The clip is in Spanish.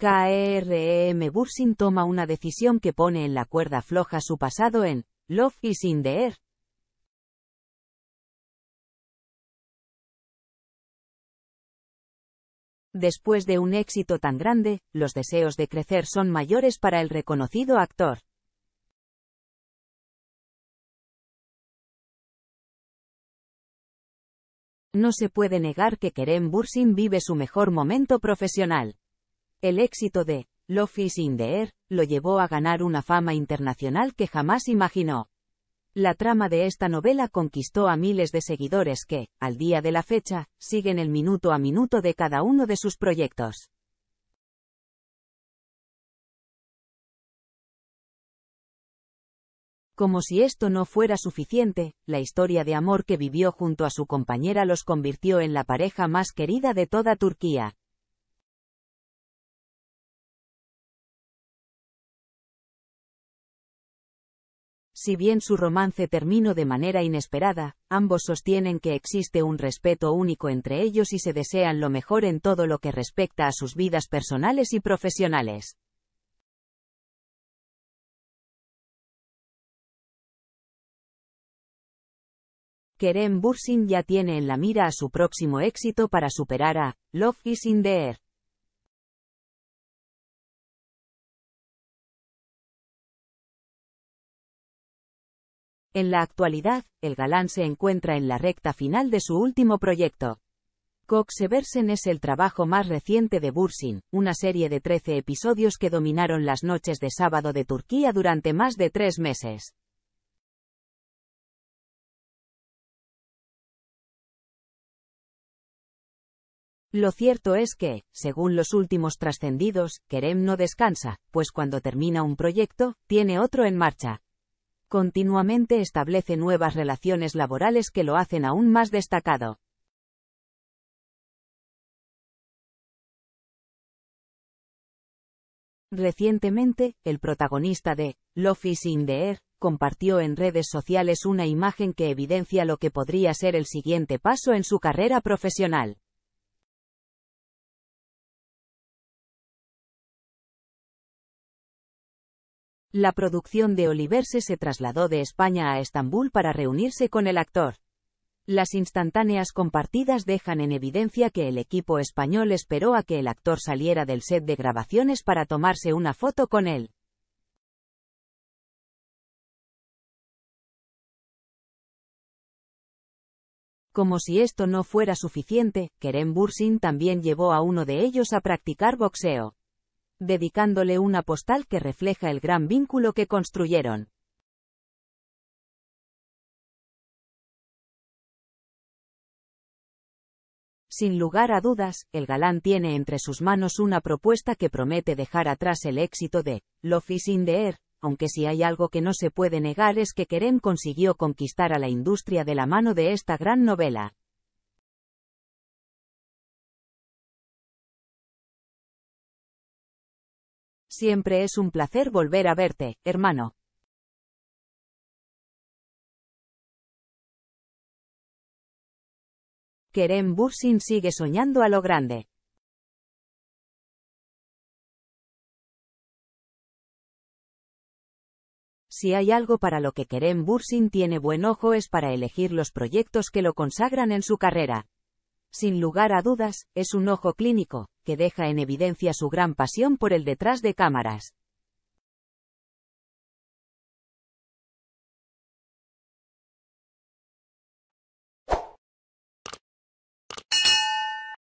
KRM e e Bursin toma una decisión que pone en la cuerda floja su pasado en Love y Sin the air. Después de un éxito tan grande, los deseos de crecer son mayores para el reconocido actor. No se puede negar que Kerem Bursin vive su mejor momento profesional. El éxito de Lo is in the Air er lo llevó a ganar una fama internacional que jamás imaginó. La trama de esta novela conquistó a miles de seguidores que, al día de la fecha, siguen el minuto a minuto de cada uno de sus proyectos. Como si esto no fuera suficiente, la historia de amor que vivió junto a su compañera los convirtió en la pareja más querida de toda Turquía. Si bien su romance terminó de manera inesperada, ambos sostienen que existe un respeto único entre ellos y se desean lo mejor en todo lo que respecta a sus vidas personales y profesionales. Kerem Bursin ya tiene en la mira a su próximo éxito para superar a Love is in the Air. En la actualidad, el galán se encuentra en la recta final de su último proyecto. Coxeversen es el trabajo más reciente de Bursin, una serie de 13 episodios que dominaron las noches de sábado de Turquía durante más de tres meses. Lo cierto es que, según los últimos trascendidos, Kerem no descansa, pues cuando termina un proyecto, tiene otro en marcha continuamente establece nuevas relaciones laborales que lo hacen aún más destacado. Recientemente, el protagonista de Love is in the Air compartió en redes sociales una imagen que evidencia lo que podría ser el siguiente paso en su carrera profesional. La producción de Oliver se trasladó de España a Estambul para reunirse con el actor. Las instantáneas compartidas dejan en evidencia que el equipo español esperó a que el actor saliera del set de grabaciones para tomarse una foto con él. Como si esto no fuera suficiente, Kerem Bursin también llevó a uno de ellos a practicar boxeo dedicándole una postal que refleja el gran vínculo que construyeron. Sin lugar a dudas, el galán tiene entre sus manos una propuesta que promete dejar atrás el éxito de Love is in the air, aunque si hay algo que no se puede negar es que Kerem consiguió conquistar a la industria de la mano de esta gran novela. Siempre es un placer volver a verte, hermano. Kerem Bursin sigue soñando a lo grande. Si hay algo para lo que Kerem Bursin tiene buen ojo es para elegir los proyectos que lo consagran en su carrera sin lugar a dudas, es un ojo clínico, que deja en evidencia su gran pasión por el detrás de cámaras.